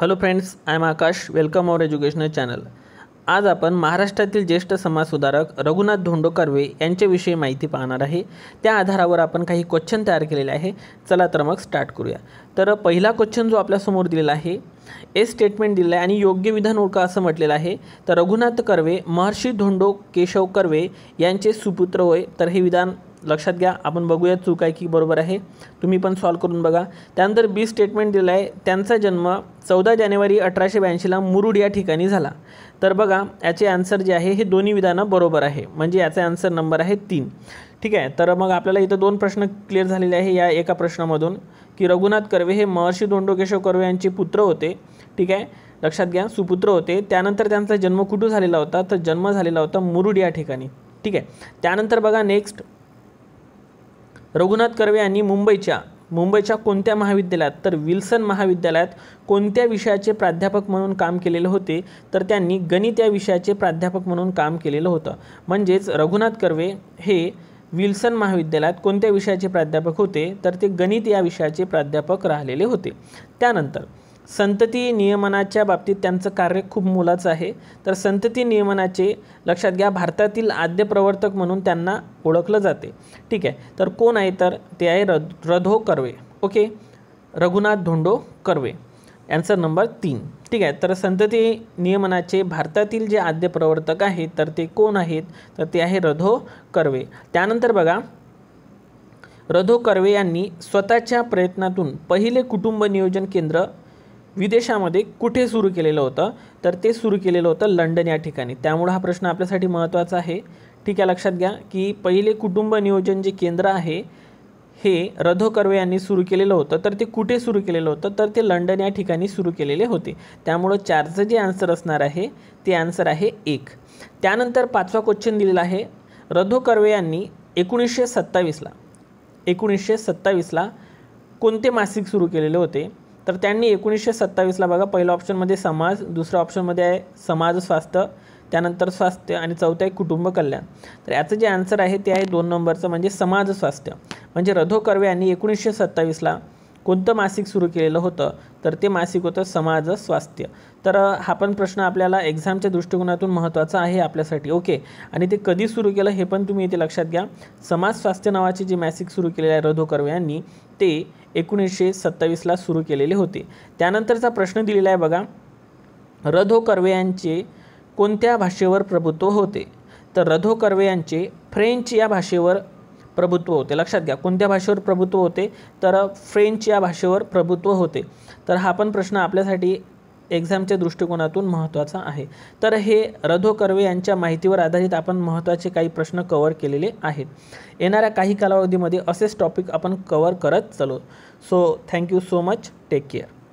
hello friends I am Akash welcome our educational channel आज आपण महाराष्ट्रातील ज्येष्ठ समाजसुधारक रघुनाथ धोंडो कर्वे यांच्याविषयी माहिती पाहणार आहे त्या आधारावर आपण काही क्वेश्चन तयार केलेले आहे चला तर मग स्टार्ट करूया तर पहिला क्वेश्चन जो आपल्यासमोर दिलेला आहे ए स्टेटमेंट दिलेला आहे आणि योग्य विधान ओळखा असं म्हटलेलं आहे तर रघुनाथ कर्वे महर्षी धोंडो केशव कर्वे यांचे सुपुत्र होय तर हे विधान लक्षात घ्या आपण बघूया चूक आहे की बरोबर आहे तुम्ही पण सॉल्व करून बघा त्यानंतर बी स्टेटमेंट दिलं आहे त्यांचा जन्म चौदा जानेवारी अठराशे ब्याऐंशीला मुरुड या ठिकाणी झाला तर बघा याचे आन्सर जे आहे हे दोन्ही विधानं बरोबर आहे म्हणजे याचे आन्सर नंबर आहे तीन ठीक आहे तर मग आपल्याला इथं दोन प्रश्न क्लिअर झालेले आहे या एका प्रश्नामधून की रघुनाथ कर्वे हे महर्षी दोंडोकेशव कर्वे यांचे पुत्र होते ठीक आहे लक्षात घ्या सुपुत्र होते त्यानंतर त्यांचा जन्म कुठं झालेला होता तर जन्म झालेला होता मुरुड या ठिकाणी ठीक आहे त्यानंतर बघा नेक्स्ट रघुनाथ कर्वे यांनी मुंबईच्या मुंबईच्या कोणत्या महाविद्यालयात तर विल्सन महाविद्यालयात कोणत्या विषयाचे प्राध्यापक म्हणून काम केलेले होते तर त्यांनी गणित या विषयाचे प्राध्यापक म्हणून काम केलेलं होतं म्हणजेच रघुनाथ कर्वे हे विल्सन महाविद्यालयात कोणत्या विषयाचे प्राध्यापक होते तर ते गणित या विषयाचे प्राध्यापक राहिलेले होते त्यानंतर संतती नियमनाच्या बाबतीत त्यांचं कार्य खूप मोलाचं आहे तर संतती नियमनाचे लक्षात घ्या भारतातील आद्य प्रवर्तक म्हणून त्यांना ओळखलं जाते ठीक आहे तर कोण आहे तर ते आहे रद रधो कर्वे ओके रघुनाथ धोंडो कर्वे यांचा नंबर तीन ठीक आहे तर संतती नियमनाचे भारतातील जे आद्य प्रवर्तक आहेत तर ते कोण आहेत तर ते आहे रधो कर्वे त्यानंतर बघा रधो कर्वे यांनी स्वतःच्या प्रयत्नातून पहिले कुटुंब नियोजन केंद्र विदेशामध्ये कुठे सुरू केलेलं होतं तर ते सुरू केलेलं होतं लंडन या ठिकाणी त्यामुळं हा प्रश्न आपल्यासाठी महत्त्वाचा आहे ठीक आहे लक्षात घ्या की पहिले कुटुंब नियोजन जे केंद्र आहे हे रधो कर्वे यांनी सुरू केलेलं होतं तर ते कुठे सुरू केलेलं होतं तर ते लंडन या ठिकाणी सुरू केलेले होते त्यामुळं चारचं जे आन्सर असणार आहे ते आन्सर आहे एक त्यानंतर पाचवा क्वेश्चन दिलेला आहे रधो कर्वे यांनी एकोणीसशे सत्तावीसला एकोणीसशे सत्तावीसला कोणते मासिक सुरू केलेले होते तर त्यांनी एकोणीसशे सत्तावीसला बघा पहिल्या ऑप्शनमध्ये समाज दुसऱ्या ऑप्शनमध्ये आहे समाज स्वास्थ्य त्यानंतर स्वास्थ्य आणि चौथं आहे कुटुंब कल्याण तर याचं जे आन्सर आहे ते आहे दोन नंबरचं म्हणजे समाज स्वास्थ्य म्हणजे रधो कर्वे यांनी एकोणीसशे सत्तावीसला कोणतं मासिक सुरू केलेलं होतं तर ते मासिक होतं समाज स्वास्थ्य तर हा पण प्रश्न आपल्याला एक्झामच्या दृष्टिकोनातून महत्त्वाचा आहे आपल्यासाठी ओके आणि ते कधी सुरू केलं हे पण तुम्ही इथे लक्षात घ्या समाज स्वास्थ्य नावाचे जे मासिक सुरू केलेले आहे रधो कर्वे यांनी ते एकोणीसशे सत्तावीसला सुरू केलेले होते त्यानंतरचा प्रश्न दिलेला आहे बघा रधो कर्वे यांचे कोणत्या भाषेवर प्रभुत्व होते तर रधो कर्वे यांचे फ्रेंच या भाषेवर प्रभुत्व होते लक्षात घ्या कोणत्या भाषेवर प्रभुत्व होते तर फ्रेंच या भाषेवर प्रभुत्व होते तर हा पण प्रश्न आपल्यासाठी एक्झामच्या दृष्टिकोनातून महत्त्वाचा आहे तर हे रधो कर्वे यांच्या माहितीवर आधारित आपण महत्त्वाचे काही प्रश्न कवर केलेले आहेत येणाऱ्या काही कालावधीमध्ये असेच टॉपिक आपण कवर करत चलो so thank you so much take care